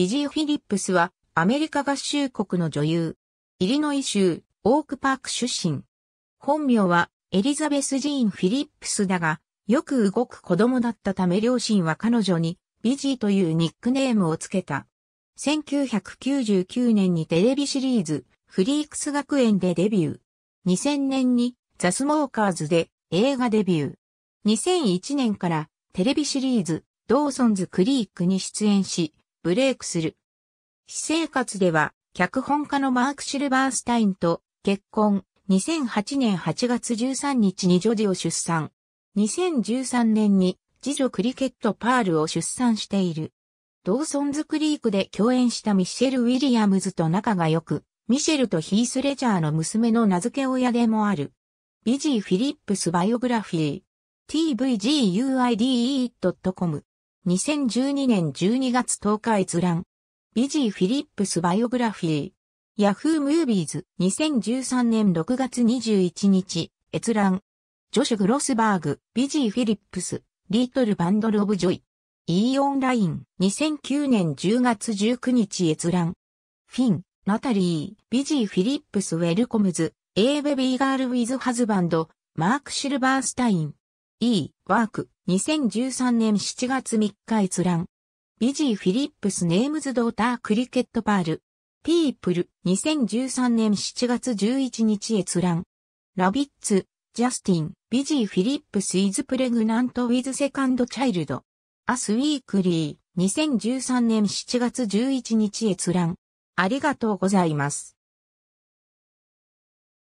ビジー・フィリップスはアメリカ合衆国の女優。イリノイ州オークパーク出身。本名はエリザベス・ジーン・フィリップスだが、よく動く子供だったため両親は彼女にビジーというニックネームをつけた。1999年にテレビシリーズフリークス学園でデビュー。2000年にザ・スモーカーズで映画デビュー。2001年からテレビシリーズドーソンズ・クリークに出演し、ブレイクする。私生活では、脚本家のマーク・シルバースタインと結婚、2008年8月13日に女児を出産。2013年に次女クリケットパールを出産している。ドーソンズクリークで共演したミシェル・ウィリアムズと仲が良く、ミシェルとヒース・レジャーの娘の名付け親でもある。ビジー・フィリップス・バイオグラフィー。tvguide.com 2012年12月10日閲覧。ビジー・フィリップスバイオグラフィー。ヤフームービーズ2013年6月21日閲覧。ジョシュ・グロスバーグ、ビジー・フィリップス、リートル・バンドル・オブ・ジョイ。E オンライン2009年10月19日閲覧。フィン、ナタリー、ビジー・フィリップス・ウェルコムズ、エーベビーガール・ウィズ・ハズバンド、マーク・シルバースタイン。E、ワーク、2013年7月3日閲覧。ビジー・フィリップス・ネームズ・ドーター・クリケット・パール。ピープル、2013年7月11日閲覧。ラビッツ、ジャスティン、ビジー・フィリップス・イズ・プレグナント・ウィズ・セカンド・チャイルド。アス・ウィークリー、2013年7月11日閲覧。ありがとうございます。